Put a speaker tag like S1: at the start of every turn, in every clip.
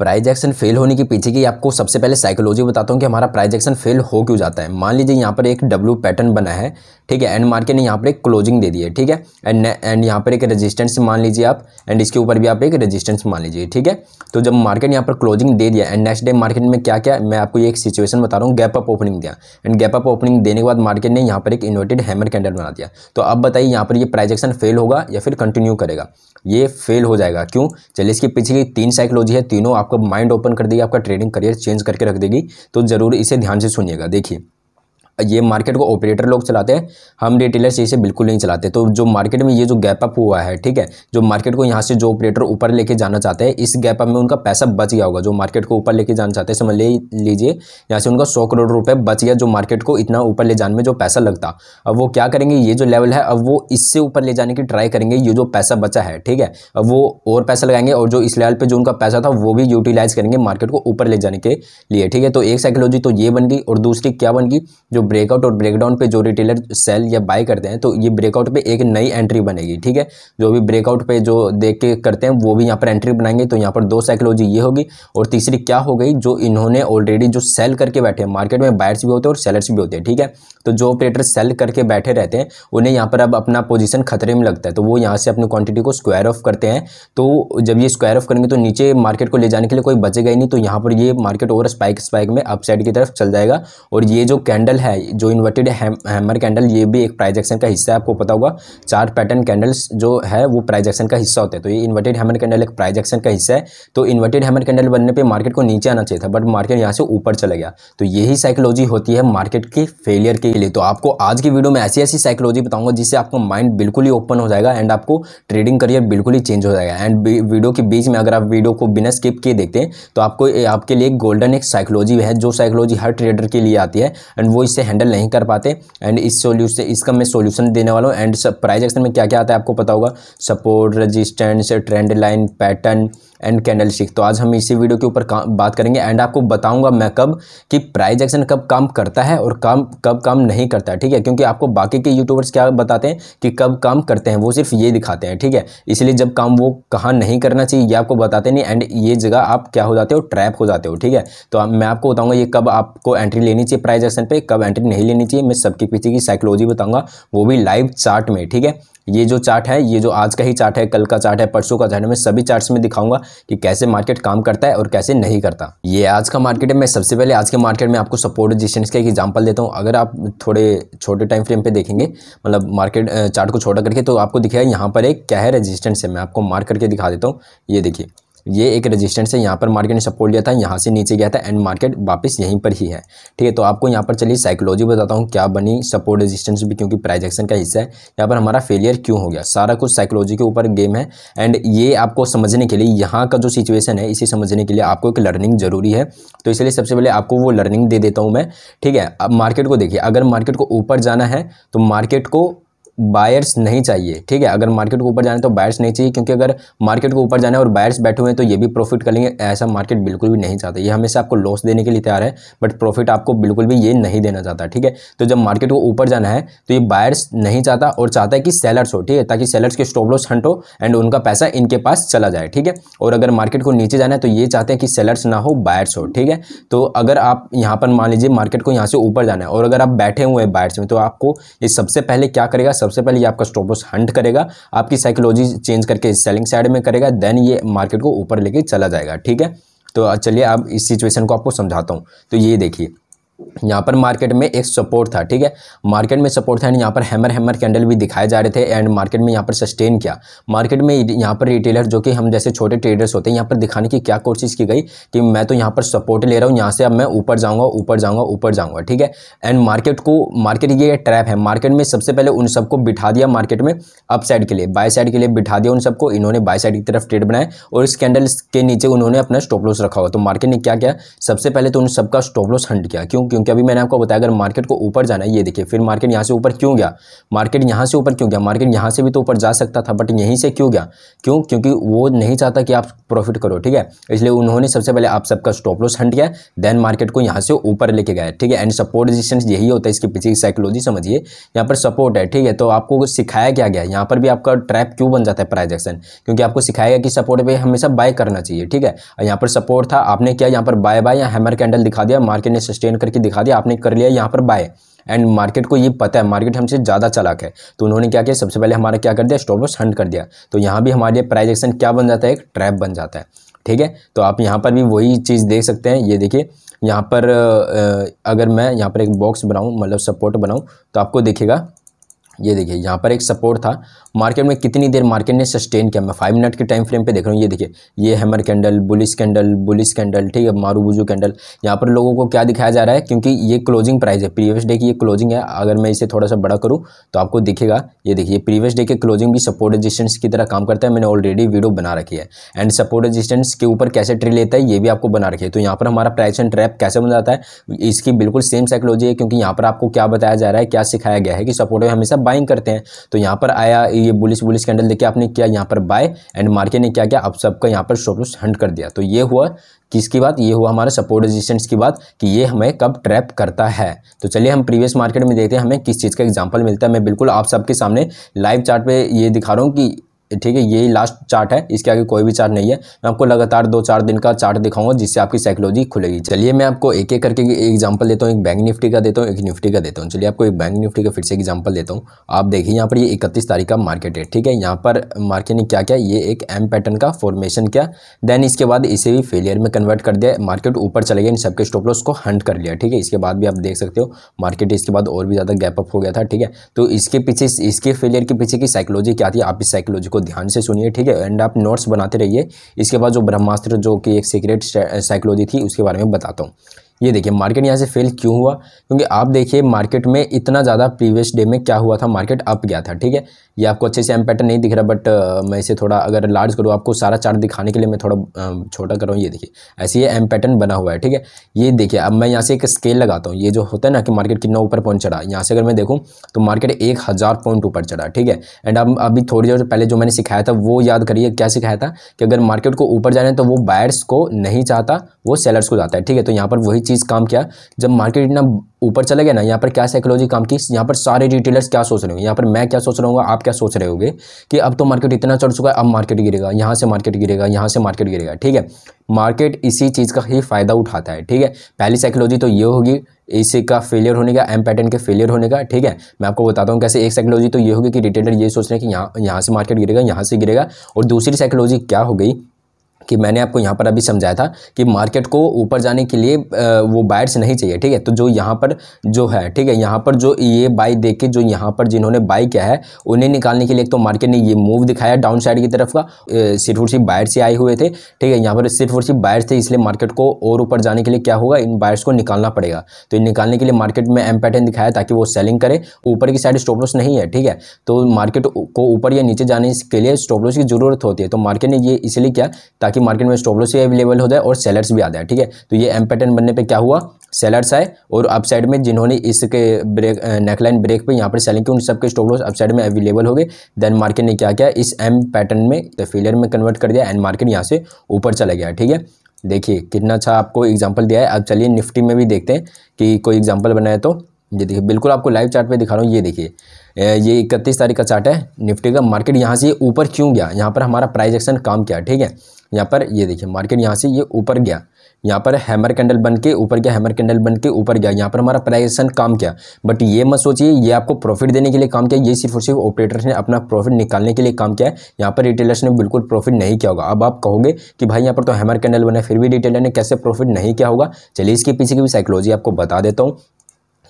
S1: प्राइजेक्शन fail होने के पीछे की आपको सबसे पहले साइकोलॉजी बताता हूँ कि हमारा प्राइजेक्शन फेल हो क्यों जाता है मान लीजिए यहाँ पर एक डब्ल्यू पैटर्न बना है ठीक है एंड मार्केट ने यहाँ पर एक क्लोजिंग दे दी है ठीक है एंड एंड यहाँ पर एक रेजिस्टेंस मान लीजिए आप एंड इसके ऊपर भी आप एक रेजिस्टेंस मान लीजिए ठीक है तो जब मार्केट यहाँ पर क्लोजिंग दे दिया एंड नेक्स्ट डे मार्केट में क्या क्या मैं आपको ये एक सिचुएशन बता रहा हूँ गैप अप ओपनिंग दिया एंड गैप अप ओपनिंग देने के बाद मार्केट ने यहाँ पर एक इन्वर्टेड हैमर कैंडल बना दिया तो अब बताइए यहाँ पर ये प्राइजेक्शन फेल होगा या फिर कंटिन्यू करेगा ये फेल हो जाएगा क्यों चलिए इसके पीछे की तीन साइकोलॉजी है तीनों आप आपका माइंड ओपन कर देगी आपका ट्रेडिंग करियर चेंज करके रख देगी तो ज़रूर इसे ध्यान से सुनिएगा देखिए ये मार्केट को ऑपरेटर लोग चलाते हैं हम रिटेलर से इसे बिल्कुल नहीं चलाते तो जो मार्केट में ये जो गैप अप हुआ है ठीक है जो मार्केट को यहाँ से जो ऑपरेटर ऊपर लेके जाना चाहते हैं इस गैप अप में उनका पैसा बच गया होगा जो मार्केट को ऊपर लेके जाना चाहते हैं समझ लीजिए यहाँ से उनका सौ करोड़ रुपये बच गया जो मार्केट को इतना ऊपर ले जाने में जो पैसा लगता अब वो क्या करेंगे ये जो लेवल है अब वो इससे ऊपर ले जाने की ट्राई करेंगे ये जो पैसा बचा है ठीक है अब वो और पैसा लगाएंगे और जो इस लेवल पर जो उनका पैसा था वो भी यूटिलाइज करेंगे मार्केट को ऊपर ले जाने के लिए ठीक है तो एक साइकोलॉजी तो ये बन गई और दूसरी क्या बन गई जो ब्रेकआउट और ब्रेकडाउन पे जो रिटेलर सेल या बाय करते हैं तो ये ब्रेकआउट पे एक नई एंट्री बनेगी ठीक है जो भी ब्रेकआउट पे जो देख के करते हैं वो भी यहाँ पर एंट्री बनाएंगे तो यहाँ पर दो साइकोलॉजी ये होगी और तीसरी क्या हो गई जो इन्होंने ऑलरेडी जो सेल करके बैठे हैं मार्केट में बायर्स भी होते हैं और सेलर्स भी होते हैं ठीक है तो जो ऑपरेटर सेल करके बैठे रहते हैं उन्हें यहाँ पर अब अपना पोजिशन खतरे में लगता है तो वो यहाँ से अपनी क्वान्टिटी को स्क्वायर ऑफ करते हैं तो जब ये स्क्वायर ऑफ करेंगे तो नीचे मार्केट को ले जाने के लिए कोई बचेगा ही नहीं तो यहाँ पर ये मार्केट ओवर स्पाइक स्पाइक में अपसाइड की तरफ चल जाएगा और ये जो कैंडल है जो इन्वर्टेड हैमर कैंडल ये भी एक प्राइज एक्शन का हिस्सा है आपको पता होगा चार पैटर्न कैंडल्स जो है वो प्राइज एक्शन का हिस्सा होता है तो ये इन्वर्टेड हैमर कैंडल एक प्राइज एक्शन का हिस्सा है तो इन्वर्टेड हैमर कैंडल बनने पर मार्केट को नीचे आना चाहिए था बट मार्केट यहाँ से ऊपर चला गया तो यही साइकोलॉजी होती है मार्केट की फेलियर के लिए तो आपको आज की वीडियो में ऐसी ऐसी साइकोलॉजी बताऊंगा जिससे आपका माइंड बिल्कुल ही ओपन हो जाएगा एंड आपको ट्रेडिंग करियर बिल्कुल ही चेंज हो जाएगा एंड वीडियो के बीच में अगर आप वीडियो को बिना स्किप किए देखते हैं तो आपको आपके लिए गोल्डन एक साइकोलॉजी है जो साइकोलॉजी हर ट्रेडर के लिए आती है एंड वो इससे से हैंडल नहीं कर पाते एंड इस सोल्यूशन इसका मैं सोल्यूशन देने वाला हूँ एंड प्राइज एक्शन में क्या क्या आता है आपको पता होगा support resistance trend line pattern and candle stick तो आज हम इसी वीडियो के ऊपर बात करेंगे एंड आपको बताऊंगा मैं कब कि प्राइज एक्शन कब काम करता है और काम कब काम नहीं करता है ठीक है क्योंकि आपको बाकी के यूट्यूबर्स क्या बताते हैं कि कब काम करते हैं वो सिर्फ ये दिखाते हैं ठीक है इसलिए जब काम वो कहाँ नहीं करना चाहिए ये आपको बताते नहीं एंड ये जगह आप क्या हो जाते हो ट्रैप हो जाते हो ठीक है तो मैं आपको बताऊँगा ये कब आपको एंट्री लेनी चाहिए प्राइज एक्शन पर कब एंट्री नहीं लेनी चाहिए मैं सबके पीछे की साइकोलॉजी बताऊँगा वो भी लाइव चार्ट में ठीक है ये जो चार्ट है ये जो आज का ही चार्ट है कल का चार्ट है परसों का चार्ट है मैं सभी चार्ट्स में दिखाऊंगा कि कैसे मार्केट काम करता है और कैसे नहीं करता ये आज का मार्केट है मैं सबसे पहले आज के मार्केट में आपको सपोर्ट रजिस्टेंस का एक एग्जाम्पल देता हूँ अगर आप थोड़े छोटे टाइम फ्रेम पर देखेंगे मतलब मार्केट चार्ट को छोटा करके तो आपको दिखाया यहाँ पर एक क्या है रजिस्टेंस है मैं आपको मार्क करके दिखा देता हूँ ये देखिए ये एक रेजिस्टेंस है यहाँ पर मार्केट ने सपोर्ट लिया था यहाँ से नीचे गया था एंड मार्केट वापस यहीं पर ही है ठीक है तो आपको यहाँ पर चलिए साइकोलॉजी बताता हूँ क्या बनी सपोर्ट रेजिस्टेंस भी क्योंकि प्राइज एक्शन का हिस्सा है यहाँ पर हमारा फेलियर क्यों हो गया सारा कुछ साइकोलॉजी के ऊपर गेम है एंड ये आपको समझने के लिए यहाँ का जो सिचुएशन है इसे समझने के लिए आपको एक लर्निंग जरूरी है तो इसलिए सबसे पहले आपको वो लर्निंग दे देता हूँ मैं ठीक है अब मार्केट को देखिए अगर मार्केट को ऊपर जाना है तो मार्केट को बायर्स नहीं चाहिए ठीक है अगर मार्केट को ऊपर जाना है तो बायर्स नहीं चाहिए क्योंकि अगर मार्केट को ऊपर जाना है और बायर्स बैठे हुए हैं तो ये भी प्रॉफिट करेंगे ऐसा मार्केट बिल्कुल भी नहीं चाहता ये हमेशा आपको लॉस देने के लिए तैयार है बट प्रॉफिट आपको बिल्कुल भी ये नहीं देना चाहता ठीक है तो जब मार्केट को ऊपर जाना है तो ये बायर्स नहीं चाहता और चाहता है कि सेलर्स हो ठीक है ताकि सेलर्स के स्टॉप लॉस हंट हो एंड उनका पैसा इनके पास चला जाए ठीक है और अगर मार्केट को नीचे जाना है तो ये चाहते हैं कि सेलर्स ना हो बायर्स हो ठीक है तो अगर आप यहाँ पर मान लीजिए मार्केट को यहाँ से ऊपर जाना है और अगर आप बैठे हुए हैं बायर्स में तो आपको ये सबसे पहले क्या करेगा सब सबसे पहले ये आपका स्टॉपस हंट करेगा आपकी साइकोलॉजी चेंज करके सेलिंग साइड में करेगा देन ये मार्केट को ऊपर लेके चला जाएगा ठीक है तो चलिए अब इस सिचुएशन को आपको समझाता हूँ तो ये देखिए यहाँ पर मार्केट में एक सपोर्ट था ठीक है मार्केट में सपोर्ट था एंड यहाँ पर हैमर हैमर कैंडल भी दिखाए जा रहे थे एंड मार्केट में यहाँ पर सस्टेन किया मार्केट में यहाँ पर रिटेलर जो कि हम जैसे छोटे ट्रेडर्स होते हैं यहाँ पर दिखाने की क्या कोशिश की गई कि मैं तो यहाँ पर सपोर्ट ले रहा हूँ यहाँ से अब मैं ऊपर जाऊँगा ऊपर जाऊँगा ऊपर जाऊँगा ठीक है एंड मार्केट को मार्केट ये ट्रैप है मार्केट में सबसे पहले उन सबको बिठा दिया मार्केट में अप साइड के लिए बाय साइड के लिए बिठा दिया उन सबको इन्होंने बाय साइड की तरफ ट्रेड बनाए और इस कैंडल के नीचे उन्होंने अपना स्टॉप लॉस रखा हुआ तो मार्केट ने क्या किया सबसे पहले तो उन सबका स्टॉप लॉस हंड किया क्यों क्योंकि अभी मैंने आपको बताया अगर मार्केट को ऊपर जाना है ये देखिए फिर मार्केट यहाँ से ऊपर क्यों गया मार्केट यहाँ से ऊपर क्यों गया मार्केट यहाँ से भी तो ऊपर जा सकता था बट यहीं से क्यों गया क्यों क्योंकि वो नहीं चाहता कि आप प्रॉफिट करो ठीक है इसलिए उन्होंने सबसे पहले आप सबका स्टॉप लॉस हंट किया देन मार्केट को यहाँ से ऊपर लेके गया ठीक है एंड सपोर्ट रेजिस्टेंस यही होता है इसके पीछे साइकोलॉजी समझिए यहाँ पर सपोर्ट है ठीक है तो आपको सिखाया क्या गया यहाँ पर भी आपका ट्रैप क्यों बन जाता है प्राइजेक्शन क्योंकि आपको सिखाया गया कि सपोर्ट पर हमेशा बाय करना चाहिए ठीक है यहाँ पर सपोर्ट था आपने क्या यहाँ पर बाय बाय या हैमर कैंडल दिखा दिया मार्केट ने सस्टेन करके दिखा दिया आपने कर लिया यहाँ पर बाय एंड मार्केट को ये पता है मार्केट हमसे ज़्यादा चलाक है तो उन्होंने क्या किया सबसे पहले हमारा क्या कर दिया स्टॉप लॉस हंड कर दिया तो यहाँ भी हमारे प्राइज एक्शन क्या बन जाता है एक ट्रैप बन जाता है ठीक है तो आप यहाँ पर भी वही चीज़ देख सकते हैं ये देखिए यहाँ पर अगर मैं यहाँ पर एक बॉक्स बनाऊँ मतलब सपोर्ट बनाऊँ तो आपको देखेगा ये देखिए यहाँ पर एक सपोर्ट था मार्केट में कितनी देर मार्केट ने सस्टेन किया मैं फाइव मिनट के टाइम फ्रेम पे देख रहा हूँ ये देखिए ये hammer candle bullish candle bullish candle ठीक है मारू बुजू कैंडल यहाँ पर लोगों को क्या दिखाया जा रहा है क्योंकि ये क्लोजिंग प्राइस है प्रीवियस डे की ये क्लोजिंग है अगर मैं इसे थोड़ा सा बड़ा करूँ तो आपको दिखेगा ये देखिए प्रीवियस डे के क्लोजिंग भी सपोर्ट रजिस्टेंस की तरह काम करता है मैंने ऑलरेडी वीडियो बना रखी है एंड सपोर्ट रजिस्टेंस के ऊपर कैसे ट्री लेता है ये भी आपको बना रखी है तो यहाँ पर हमारा प्राइस एंड ट्रैप कैसे बन जाता है इसकी बिल्कुल सेम साइकोलॉजी है क्योंकि यहाँ पर आपको क्या बताया जा रहा है क्या सिखाया गया है कि सपोर्ट हमेशा बाइंग करते हैं तो यहाँ पर आया ये बुलिस बुलिस कैंडल देखिए आपने किया यहाँ पर बाय एंड मार्केट ने क्या किया आप सबका यहाँ पर स्टॉप लॉस हंट कर दिया तो ये हुआ किसकी बात ये हुआ हमारा सपोर्ट रेजिस्टेंस की बात कि ये हमें कब ट्रैप करता है तो चलिए हम प्रीवियस मार्केट में देखते हैं हमें किस चीज़ का एग्जाम्पल मिलता है मैं बिल्कुल आप सबके सामने लाइव चार्ट पे ये दिखा रहा हूँ कि ठीक है यही लास्ट चार्ट है इसके आगे कोई भी चार्ट नहीं है मैं आपको लगातार दो चार दिन का चार्ट दिखाऊंगा जिससे आपकी साइकोलॉजी खुलेगी चलिए मैं आपको एक एक करके एग्जाम्पल देता हूँ एक बैंक निफ्टी का देता हूँ एक निफ्टी का देता हूँ चलिए आपको एक बैंक निफ्टी का फिर से एग्जाम्पल देता हूँ आप देखिए यहाँ पर ये इकतीस तारीख का मार्केट है ठीक है यहाँ पर मार्केट ने क्या किया ये एक एम पैटर्न का फॉर्मेशन किया देन इसके बाद इसे भी फेलियर में कन्वर्ट कर दिया मार्केट ऊपर चले गए इन सबके स्टॉप लॉस को हंट कर लिया ठीक है इसके बाद भी आप देख सकते हो मार्केट इसके बाद और भी ज़्यादा गैप अप हो गया था ठीक है तो इसके पीछे इसके फेलियर के पीछे की साइकोलॉजी क्या थी आप इस साइकोलॉजी को ध्यान से सुनिए ठीक है एंड आप नोट्स बनाते रहिए इसके बाद जो ब्रह्मास्त्र जो कि एक सीक्रेट साइकोलॉजी थी उसके बारे में बताता हूँ ये देखिए मार्केट यहाँ से फेल क्यों हुआ क्योंकि आप देखिए मार्केट में इतना ज़्यादा प्रीवियस डे में क्या हुआ था मार्केट अप गया था ठीक है ये आपको अच्छे से एम पैटर्न नहीं दिख रहा बट मैं इसे थोड़ा अगर लार्ज करूँ आपको सारा चार्ट दिखाने के लिए मैं थोड़ा छोटा कर रहा हूँ ये देखिए ऐसे ये एम पैटर्न बना हुआ है ठीक है ये देखिए अब मैं यहाँ से एक स्केल लगाता हूँ ये जो होता है ना कि मार्केट कितना ऊपर पहुँच चढ़ा यहाँ से अगर मैं देखूँ तो मार्केट एक हज़ार पॉइंट ऊपर चढ़ा ठीक है एंड अब अभी थोड़ी देर पहले जो मैंने सिखाया था वो याद करिए क्या सिखाया था कि अगर मार्केट को ऊपर जाना है तो वो बायर्स को नहीं चाहता वो सेलर्स को जाता है ठीक है तो यहाँ पर वही चीज़ काम किया जब मार्केट इतना ऊपर चले गए ना यहाँ पर क्या साइकोलॉजी काम की यहाँ पर सारे रिटेलर्स क्या सोच रहे होंगे यहाँ पर मैं क्या सोच रहा हूँ आप क्या सोच रहे होगे कि अब तो मार्केट इतना चढ़ चुका है अब मार्केट गिरेगा यहाँ से मार्केट गिरेगा यहाँ से मार्केट गिरेगा ठीक है मार्केट इसी चीज़ का ही फ़ायदा उठाता है ठीक है पहली साइकोलॉजी तो ये होगी इसी का फेलियर होने का एम पैटर्न के फेलियर होने का ठीक है मैं आपको बताता हूँ कैसे एक साइकोलॉजी तो ये होगी कि रिटेलर ये सोच रहे हैं कि यहाँ यहाँ से मार्केट गिरेगा यहाँ से गिरेगा और दूसरी साइकोलॉजी क्या हो गई कि मैंने आपको यहाँ पर अभी समझाया था कि मार्केट को ऊपर जाने के लिए वो बायर्स नहीं चाहिए ठीक है तो जो यहाँ पर जो है ठीक है यहाँ पर जो ये बाई देख के जो यहाँ पर जिन्होंने बाई किया है उन्हें निकालने के लिए एक तो मार्केट ने ये मूव दिखाया डाउन साइड की तरफ का सिर्फ और सिर्फ ही आए हुए थे ठीक है यहाँ पर सिर्फ और सिर्फ थे इसलिए मार्केट को और ऊपर जाने के लिए क्या होगा इन बायर्स को निकालना पड़ेगा तो इन निकालने के लिए मार्केट में एम पैटर्न दिखाया ताकि वो सेलिंग करे ऊपर की साइड स्टॉप लॉस नहीं है ठीक है तो मार्केट को ऊपर या नीचे जाने के लिए स्टॉप लॉस की जरूरत होती है तो मार्केट ने ये इसलिए किया ताकि कि मार्केट में स्टॉपलॉस भी अवेलेबल होता है और सेलर्स भी आता है ठीक है तो ये एम पैटर्न बनने पर क्या हुआ सेलर्स आए और अपसाइड में जिन्होंने इसके ब्रेक नेकलाइन ब्रेक पे यहाँ पर सेलिंग की उन सबके स्टॉक लॉस अपसाइड में अवेलेबल हो गए देन मार्केट ने क्या किया इस एम पैटर्न में तो फेलियर में कन्वर्ट कर दिया एंड मार्केट यहाँ से ऊपर चला गया ठीक है देखिए कितना अच्छा आपको एग्जाम्पल दिया है अब चलिए निफ्टी में भी देखते हैं कि कोई एग्जाम्पल बनाए तो ये देखिए बिल्कुल आपको लाइव चार्ट पे दिखा रहा हूँ ये देखिए ये इकतीस तारीख का चार्ट है निफ्टी का मार्केट यहाँ से ऊपर क्यों गया यहाँ पर हमारा प्राइस एक्शन काम किया ठीक है यहाँ पर ये देखिए मार्केट यहाँ से ये ऊपर गया यहाँ पर हैमर कैंडल बन के ऊपर गया हैमर कैंडल बन के ऊपर गया यहाँ पर हमारा प्राइसन काम किया बट ये मत सोचिए ये आपको प्रॉफिट देने के लिए काम किया ये सिर्फ और सिर्फ ऑपरेटर्स ने अपना प्रॉफिट निकालने के लिए काम किया है यहाँ पर रिटेलर्स ने बिल्कुल प्रॉफिट नहीं किया होगा अब आप कहोगे कि भाई यहाँ पर तो हैमर कैंडल बना फिर भी रिटेलर ने कैसे प्रॉफिट नहीं किया होगा चलिए इसके पीछे की भी साइकोलॉजी आपको बता देता हूँ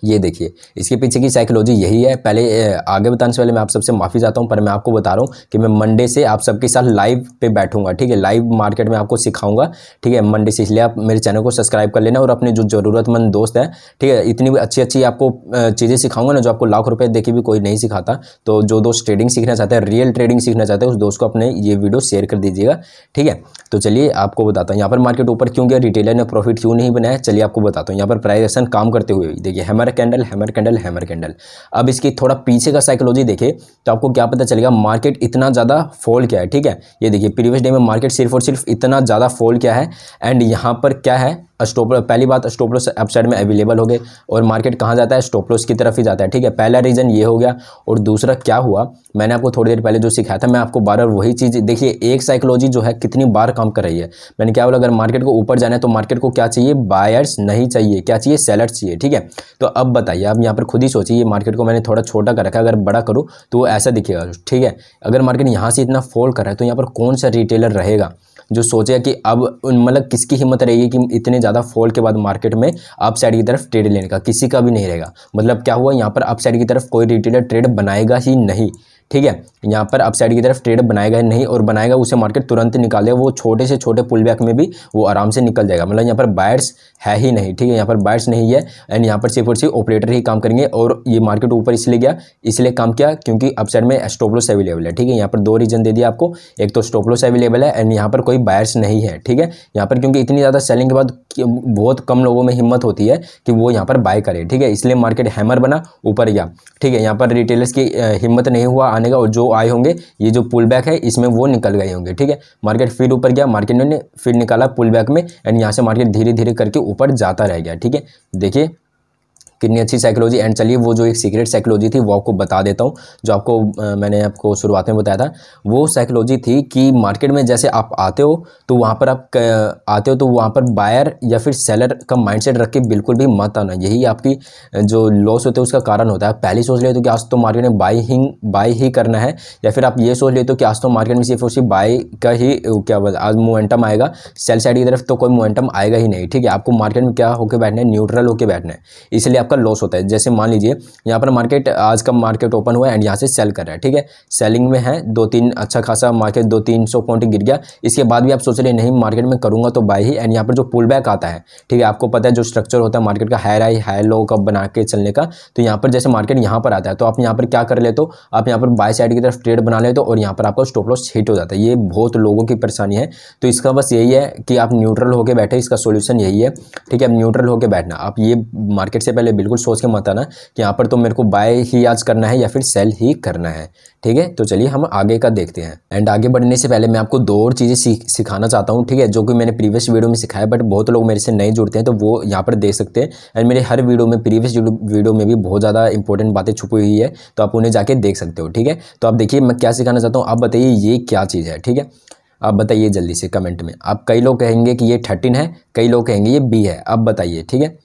S1: ये देखिए इसके पीछे की साइकोलॉजी यही है पहले आगे बताने से पहले मैं आप सबसे माफ़ी चाहता हूँ पर मैं आपको बता रहा हूँ कि मैं मंडे से आप सबके साथ लाइव पे बैठूंगा ठीक है लाइव मार्केट में आपको सिखाऊंगा ठीक है मंडे से इसलिए आप मेरे चैनल को सब्सक्राइब कर लेना और अपने जो ज़रूरतमंद दोस्त हैं ठीक है इतनी अच्छी अच्छी आपको चीज़ें सिखाऊंगा ना जो आपको लाख रुपये देखे भी कोई नहीं सिखाता तो जो दोस्त ट्रेडिंग सीखना चाहते हैं रियल ट्रेडिंग सीखना चाहते हैं उस दोस्त को अपने ये वीडियो शेयर कर दीजिएगा ठीक है तो चलिए आपको बताता हूँ यहाँ पर मार्केट ऊपर क्यों गया रिटेलर ने प्रॉफिट क्यों नहीं बनाया चलिए आपको बताता हूँ यहाँ पर प्राइजेशन काम करते हुए देखिए हमारे hammer candle hammer candle hammer candle अब इसकी थोड़ा पीछे का साइकोलॉजी देखे तो आपको क्या पता चलेगा मार्केट इतना ज़्यादा फॉल क्या है ठीक है ये देखिए प्रीवियस डे में मार्केट सिर्फ और सिर्फ इतना ज़्यादा फॉल क्या है एंड यहाँ पर क्या है स्टोपलो पहली बात स्टोपलोस अपसाइड में अवेलेबल हो गए और मार्केट कहाँ जाता है स्टोपलोस की तरफ ही जाता है ठीक है पहला रीज़न ये हो गया और दूसरा क्या हुआ मैंने आपको थोड़ी देर पहले जो सिखाया था मैं आपको बार बार वही चीज़ देखिए एक साइकोलॉजी जो है कितनी बार काम कर रही है मैंने क्या बोला अगर मार्केट को ऊपर जाना है तो मार्केट को क्या चाहिए बायर्स नहीं चाहिए क्या चाहिए सेलर्स चाहिए ठीक है तो अब बताइए आप यहाँ पर खुद ही सोचिए मार्केट को मैंने थोड़ा छोटा कर रखा है अगर बड़ा करूँ तो वो ऐसा दिखेगा ठीक है अगर मार्केट यहाँ से इतना फॉल कर रहा है तो यहाँ पर कौन सा रिटेलर रहेगा जो सोचे कि अब मतलब किसकी हिम्मत रहेगी कि इतने ज़्यादा फॉल के बाद मार्केट में अप साइड की तरफ ट्रेड लेने का किसी का भी नहीं रहेगा मतलब क्या हुआ यहाँ पर अप साइड की तरफ कोई रिटेलर ट्रेड बनाएगा ही नहीं ठीक है यहाँ पर अपसाइड की तरफ ट्रेड बनाएगा नहीं और बनाएगा उसे मार्केट तुरंत निकाले वो छोटे से छोटे पुल बैक में भी वो आराम से निकल जाएगा मतलब यहाँ पर बायर्स है ही नहीं ठीक है यहाँ पर बायर्स नहीं है एंड यहाँ पर सिर्फ और सिर्फ ऑपरेटर ही काम करेंगे और ये मार्केट ऊपर इसलिए गया इसलिए काम किया क्योंकि अपसाइड में स्टोपलोस अवेलेबल है ठीक है यहाँ पर दो रीजन दे दिया आपको एक तो स्टोपलोस अवेलेबल है एंड यहाँ पर कोई बायर्स नहीं है ठीक है यहाँ पर क्योंकि इतनी ज़्यादा सेलिंग के बाद बहुत कम लोगों में हिम्मत होती है कि वो यहाँ पर बाय करे ठीक है इसलिए मार्केट हैमर बना ऊपर गया ठीक है यहाँ पर रिटेलर्स की हिम्मत नहीं हुआ आने का और जो आए होंगे ये जो पुल बैक है इसमें वो निकल गए होंगे ठीक है मार्केट फिर ऊपर गया मार्केट ने फिर निकाला पुल बैक में एंड यहाँ से मार्केट धीरे धीरे करके ऊपर जाता रह गया ठीक है देखिए कितनी अच्छी साइकोलॉजी एंड चलिए वो जो एक सीक्रेट साइकोलॉजी थी वो आपको बता देता हूँ जो आपको आ, मैंने आपको शुरुआत में बताया था वो साइकोलॉजी थी कि मार्केट में जैसे आप आते हो तो वहाँ पर आप आते हो तो वहाँ पर बायर या फिर सेलर का सेट रख के बिल्कुल भी मत आना यही आपकी जो लॉस होते हैं उसका कारण होता है पहले सोच लेते हो कि आज तो मार्केट में बाई ही बाई ही करना है या फिर आप ये सोच लेते हो कि आज तो मार्केट में सिर्फ और सिर्फ बाई का ही क्या बोलते आज मोमेंटम आएगा सेल साइड की तरफ तो कोई मोमेंटम आएगा ही नहीं ठीक है आपको मार्केट में क्या होकर बैठना है न्यूट्रल होकर बैठना है इसलिए आप आपका लॉस होता है जैसे मान लीजिए यहाँ पर मार्केट आज का मार्केट ओपन हुआ है एंड यहाँ से सेल कर रहा है ठीक है सेलिंग में है दो तीन अच्छा खासा मार्केट दो तीन सौ पॉइंट गिर गया इसके बाद भी आप सोच रहे नहीं मार्केट में करूँगा तो बाई ही एंड यहाँ पर जो पुल बैक आता है ठीक है आपको पता है जो स्ट्रक्चर होता है मार्केट का हायर हाई हायर लो का बना के चलने का तो यहाँ पर जैसे मार्केट यहाँ पर आता है तो आप यहाँ पर क्या कर लेते हो आप यहाँ पर बाई साइड की तरफ ट्रेड बना लेते हो और यहाँ पर आपका स्टॉप लॉस हिट हो जाता है ये बहुत लोगों की परेशानी है तो इसका बस यही है कि आप न्यूट्रल होकर बैठे इसका सोल्यूशन यही है ठीक है न्यूट्रल होकर बैठना आप ये मार्केट से पहले बिल्कुल सोच के मत आना कि यहाँ पर तो मेरे को बाय ही आज करना है या फिर सेल ही करना है ठीक है तो चलिए हम आगे का देखते हैं एंड आगे बढ़ने से पहले मैं आपको दो और चीज़ें सिखाना चाहता हूँ ठीक है जो कि मैंने प्रीवियस वीडियो में सिखाया बट बहुत लोग मेरे से नहीं जुड़ते हैं तो वो यहाँ पर देख सकते हैं एंड मेरे हर वीडियो में प्रीवियस वीडियो में भी बहुत ज़्यादा इंपॉर्टेंट बातें छुपी हुई है तो आप उन्हें जाके देख सकते हो ठीक है तो आप देखिए मैं क्या सिखाना चाहता हूँ आप बताइए ये क्या चीज़ है ठीक है आप बताइए जल्दी से कमेंट में आप कई लोग कहेंगे कि ये थर्टीन है कई लोग कहेंगे ये बी है आप बताइए ठीक है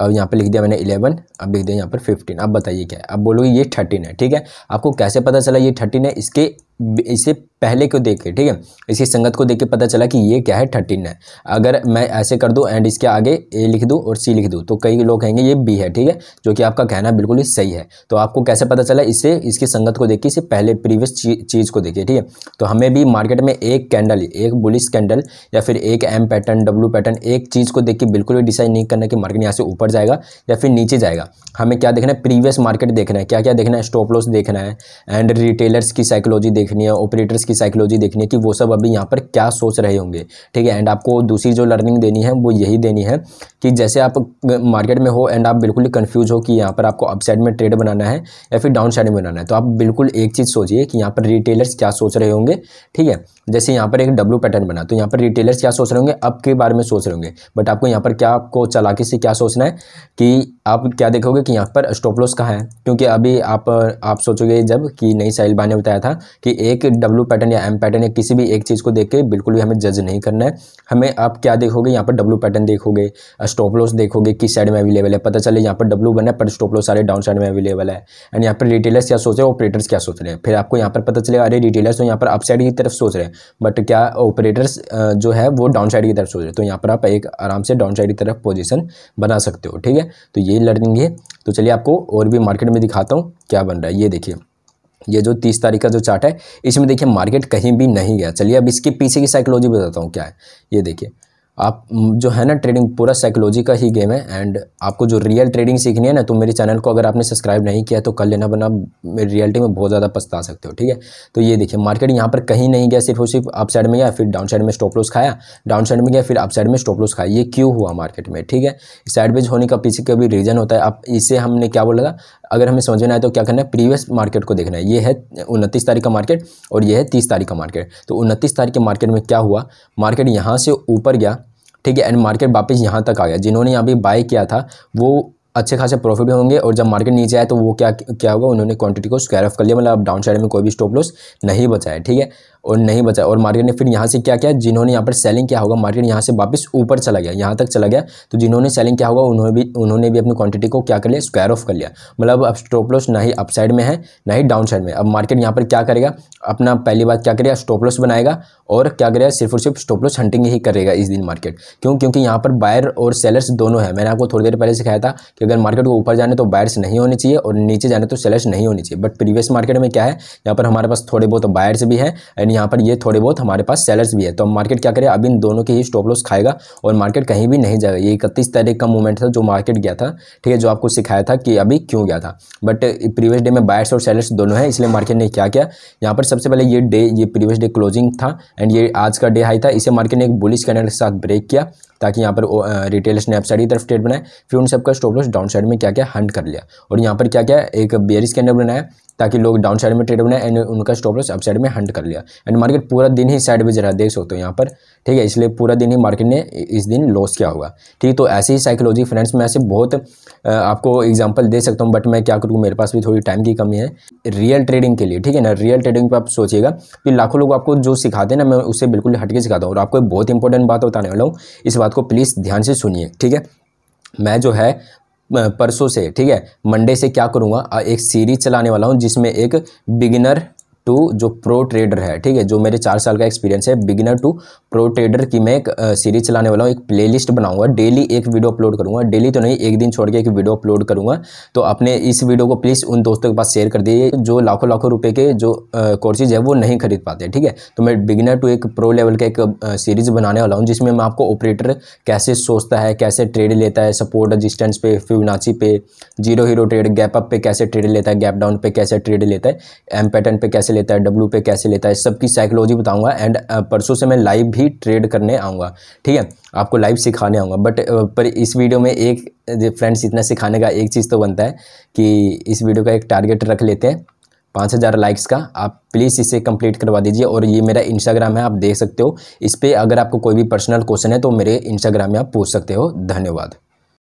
S1: अब यहाँ पे लिख दिया मैंने इलेवन अब लिख दिया यहाँ पर फिफ्टीन अब बताइए क्या है अब बोलोगे ये थर्टीन है ठीक है आपको कैसे पता चला ये थर्टीन है इसके इसे पहले को देख के ठीक है इसकी संगत को देख के पता चला कि ये क्या है थर्टीन है अगर मैं ऐसे कर दूँ एंड इसके आगे ए लिख दूँ और सी लिख दूँ तो कई लोग कहेंगे ये बी है ठीक है जो कि आपका कहना बिल्कुल ही सही है तो आपको कैसे पता चला इससे इसकी संगत को देख के इससे पहले प्रीवियस चीज़ को देखिए ठीक है तो हमें भी मार्केट में एक कैंडल एक बुलिस कैंडल या फिर एक एम पैटर्न डब्ल्यू पैटर्न एक चीज़ को देख के बिल्कुल भी डिसाइड नहीं करना कि मार्केट यहाँ से ऊपर जाएगा या फिर नीचे जाएगा हमें क्या देखना है प्रीवियस मार्केट देखना है क्या क्या देखना है स्टॉप लॉस देखना है एंड रिटेलर्स की साइकोलॉजी देख देखनी है ऑपरेटर्स की साइकोलॉजी देखनी है कि वो सब अभी यहाँ पर क्या सोच रहे होंगे ठीक है एंड आपको दूसरी जो लर्निंग देनी है वो यही देनी है कि जैसे आप मार्केट में हो एंड आप बिल्कुल कन्फ्यूज हो कि यहाँ पर आपको अप साइड में ट्रेड बनाना है या फिर डाउन साइड में बनाना है तो आप बिल्कुल एक चीज़ सोचिए कि यहाँ पर रिटेलर्स क्या सोच रहे होंगे ठीक है जैसे यहाँ पर एक डब्लू पैटर्न बना तो यहाँ पर रिटेलर्स क्या सोच रहे होंगे अब के बारे में सोच रहे होंगे बट आपको यहाँ पर क्या आपको चलाकी से क्या सोचना है कि आप क्या देखोगे कि यहाँ पर स्टॉप लॉस कहाँ है क्योंकि अभी आप आप सोचोगे जब कि नई साहिल बाने बताया था कि एक डब्लू पैटर्न या एम पैटर्न या किसी भी एक चीज़ को देख के बिल्कुल भी हमें जज नहीं करना है हमें आप क्या देखोगे यहाँ पर डब्लू पैटर्न देखोगे स्टॉप लॉस देखोगे किस साइड में अवेलेबल है पता चले यहाँ पर डब्लू बना है पर स्टॉप लॉस सारे डाउन साइड में अवेलेबल है एंड यहाँ पर रिटेलर्स क्या सोच रहे हैं ऑपरेटर्स क्या सोच रहे हैं फिर आपको यहाँ पर पता चलेगा अरे रिटेलर्स तो यहाँ पर अप साइड की तरफ सोच रहे हैं बट क्या ऑपरेटर्स जो है वो डाउन साइड की तरफ सोच रहे हैं तो यहाँ पर आप एक आराम से डाउन साइड की तरफ पोजिशन बना सकते हो ठीक है तो ये लर्निंग है तो चलिए आपको और भी मार्केट में दिखाता हूँ क्या बन रहा है ये देखिए ये जो तीस तारीख का जो चार्ट है इसमें देखिए मार्केट कहीं भी नहीं गया चलिए अब इसके पीछे की साइकोलॉजी बताता हूँ क्या है ये देखिए आप जो है ना ट्रेडिंग पूरा साइकोलॉजी का ही गेम है एंड आपको जो रियल ट्रेडिंग सीखनी है ना तो मेरे चैनल को अगर आपने सब्सक्राइब नहीं किया तो कर लेना बना मेरी रियलिटी में बहुत ज़्यादा पछता सकते हो ठीक है तो ये देखिए मार्केट यहाँ पर कहीं नहीं गया सिर्फ और सिर्फ अप साइड में गया फिर डाउन साइड में स्टॉप लॉस खाया डाउन साइड में गया फिर अप साइड में स्टॉप लॉस खाया ये क्यों हुआ मार्केट में ठीक है साइड बेज होने का पीछे का भी रीज़न होता है अब इसे हमने क्या बोला था अगर हमें समझ में आए तो क्या करना है प्रीवियस मार्केट को देखना है ये है उनतीस तारीख का मार्केट और ये है तीस तारीख का मार्केट तो उनतीस तारीख के मार्केट में क्या हुआ मार्केट यहाँ से ऊपर गया ठीक है एंड मार्केट वापस यहाँ तक आ गया जिन्होंने यहाँ पे बाय किया था वो अच्छे खासे प्रॉफिट में होंगे और जब मार्केट नीचे आए तो वो क्या क्या होगा उन्होंने क्वांटिटी को स्क्वायर ऑफ कर लिया मतलब अब डाउन साइड में कोई भी स्टॉप लॉस नहीं बचा है ठीक है और नहीं बचा और मार्केट ने फिर यहाँ से क्या किया जिन्होंने यहाँ पर सेलिंग किया होगा मार्केट यहाँ से वापस ऊपर चला गया यहाँ तक चला गया तो जिन्होंने सेलिंग किया होगा उन्होंने भी उन्होंने भी अपनी क्वांटिटी को क्या कर लिया स्क्वायर ऑफ कर लिया मतलब अब स्टॉप लॉस ना ही अप साइड में है ना ही डाउन साइड में अब मार्केट यहाँ पर क्या करेगा अपना पहली बात क्या करेगा स्टॉप लॉस बनाएगा और क्या करेगा सिर्फ और सिर्फ स्टॉप लॉस हंटिंग ही करेगा इस दिन मार्केट क्यों क्योंकि यहाँ पर बायर और सेलर्स दोनों है मैंने आपको थोड़ी देर पहले सिखाया था कि अगर मार्केट को ऊपर जाने तो बायर्स नहीं होने चाहिए और नीचे जाने तो सेलर्स नहीं होने चाहिए बट प्रीवियस मार्केट में क्या है यहाँ पर हमारे पास थोड़े बहुत बायर्स भी हैं एंड यहाँ पर ये थोड़े बहुत हमारे पास सेलर्स भी है तो मार्केट क्या करें अब इन दोनों के ही स्टॉप लॉस खाएगा और मार्केट कहीं भी नहीं जाएगा ये इकतीस तारीख का मूवमेंट था जो मार्केट गया था ठीक है जो आपको सिखाया था कि अभी क्यों गया था बट प्रीवियस डे में बायर्स और सेलर्स दोनों हैं इसलिए मार्केट ने क्या किया यहाँ पर सबसे पहले ये डे ये प्रीवियस डे क्लोजिंग था एंड ये आज का डे हाई था इसे मार्केट ने एक बुलिस कैंडल के साथ ब्रेक किया ताकि यहाँ पर रिटेलर्स ने अपसाइड की तरफ ट्रेड बनाए फिर उन सबका स्टॉप लॉस डाउन साइड में क्या क्या हंट कर लिया और यहाँ पर क्या क्या एक बेयरिस कैंडल बनाया ताकि लोग डाउन साइड में ट्रेड बनाए एंड उनका स्टॉप लॉस अप साइड में हंट कर लिया एंड मार्केट पूरा दिन ही साइड में देख सकते हो यहाँ पर ठीक है इसलिए पूरा दिन ही मार्केट ने इस दिन लॉस किया हुआ ठीक तो ऐसे ही साइकोलॉजी फ्रेंड्स मैं ऐसे बहुत आपको एग्जाम्पल दे सकता हूँ बट मैं क्या करूँ मेरे पास भी थोड़ी टाइम की कमी है रियल ट्रेडिंग के लिए ठीक है ना रियल ट्रेडिंग पर आप सोचिएगा कि लाखों लोग आपको जो सिखाते हैं ना मैं उससे बिल्कुल हटके सिखाता हूँ और आपको बहुत इंपॉर्टेंट बात बताने वाला हूँ इस बात को प्लीज़ ध्यान से सुनिए ठीक है मैं जो है परसों से ठीक है मंडे से क्या करूँगा एक सीरीज चलाने वाला हूँ जिसमें एक बिगिनर टू जो प्रो ट्रेडर है ठीक है जो मेरे चार साल का एक्सपीरियंस है बिगिनर टू प्रो ट्रेडर की मैं एक सीरीज चलाने वाला हूँ एक प्लेलिस्ट बनाऊंगा डेली एक वीडियो अपलोड करूंगा डेली तो नहीं एक दिन छोड़ के एक वीडियो अपलोड करूंगा तो अपने इस वीडियो को प्लीज़ उन दोस्तों के पास शेयर कर दीजिए जो लाखों लाखों रुपये के जो कोर्सेज है वो नहीं खरीद पाते ठीक है तो मैं बिगिनर टू एक प्रो लेवल का एक सीरीज बनाने वाला हूँ जिसमें मैं आपको ऑपरेटर कैसे सोचता है कैसे ट्रेड लेता है सपोर्ट रजिस्टेंस पे फिवनाची पे zero hero trade gap up पे कैसे ट्रेड लेता है गैप डाउन पे कैसे ट्रेड लेता है एम पैटर्न पे कैसे लेता है डब्ल्यू पे कैसे लेता है सबकी साइकोलॉजी बताऊंगा एंड परसों से मैं लाइव भी ट्रेड करने आऊँगा ठीक है आपको लाइव सिखाने आऊँगा बट पर इस वीडियो में एक फ्रेंड्स इतना सिखाने का एक चीज़ तो बनता है कि इस वीडियो का एक टारगेट रख लेते हैं पाँच हज़ार लाइक्स का आप प्लीज़ इसे कंप्लीट करवा दीजिए और ये मेरा इंस्टाग्राम है आप देख सकते हो इस पर अगर आपको कोई भी पर्सनल क्वेश्चन है तो मेरे इंस्टाग्राम में आप पूछ सकते हो धन्यवाद